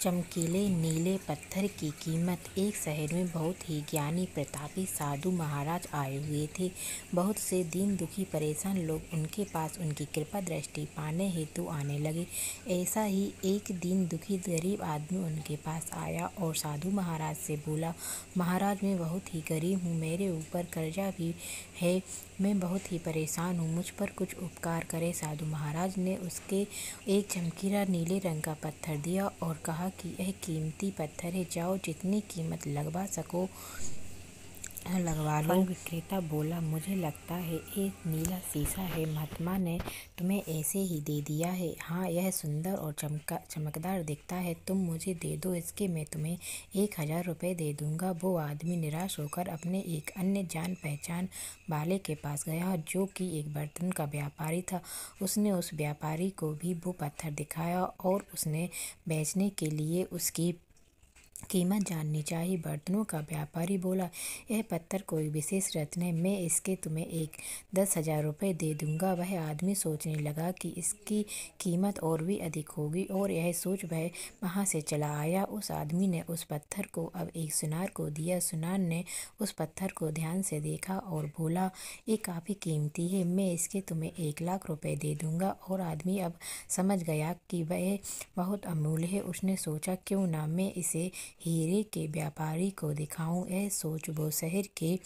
चमकीले नीले पत्थर की कीमत एक शहर में बहुत ही ज्ञानी प्रतापी साधु महाराज आए हुए थे बहुत से दीन दुखी परेशान लोग उनके पास उनकी कृपा दृष्टि पाने हेतु आने लगे ऐसा ही एक दीन दुखी गरीब आदमी उनके पास आया और साधु महाराज से बोला महाराज मैं बहुत ही गरीब हूँ मेरे ऊपर कर्जा भी है मैं बहुत ही परेशान हूँ मुझ पर कुछ उपकार करें साधु महाराज ने उसके एक चमकीला नीले रंग का पत्थर दिया और कहा कि यह कीमती पत्थर है जाओ जितनी कीमत लगवा सको हाँ, लगवा लो विक्रेता बोला मुझे लगता है एक नीला शीशा है महात्मा ने तुम्हें ऐसे ही दे दिया है हाँ यह सुंदर और चमका चमकदार दिखता है तुम मुझे दे दो इसके मैं तुम्हें एक हज़ार रुपये दे दूंगा वो आदमी निराश होकर अपने एक अन्य जान पहचान वाले के पास गया जो कि एक बर्तन का व्यापारी था उसने उस व्यापारी को भी वो पत्थर दिखाया और उसने बेचने के लिए उसकी कीमत जाननी चाहिए बर्तनों का व्यापारी बोला यह पत्थर कोई विशेष रत्न है मैं इसके तुम्हें एक दस हजार रुपये दे दूंगा वह आदमी सोचने लगा कि इसकी कीमत और भी अधिक होगी और यह सोच वह वहाँ से चला आया उस आदमी ने उस पत्थर को अब एक सुनार को दिया सुनार ने उस पत्थर को ध्यान से देखा और बोला ये काफ़ी कीमती है मैं इसके तुम्हें एक लाख रुपये दे दूंगा और आदमी अब समझ गया कि वह बहुत अमूल्य है उसने सोचा क्यों ना मैं इसे हीरे के व्यापारी को दिखाऊं यह सोच वो शहर के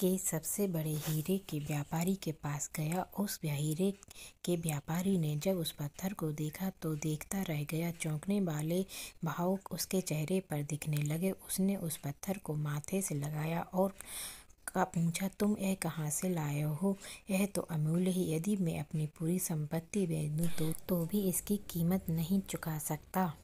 के सबसे बड़े हीरे के व्यापारी के पास गया उस हीरे के व्यापारी ने जब उस पत्थर को देखा तो देखता रह गया चौंकने वाले भाव उसके चेहरे पर दिखने लगे उसने उस पत्थर को माथे से लगाया और का पूछा तुम यह कहाँ से लाए हो यह तो अमूल्य ही यदि मैं अपनी पूरी संपत्ति बेच दूँ तो, तो भी इसकी कीमत नहीं चुका सकता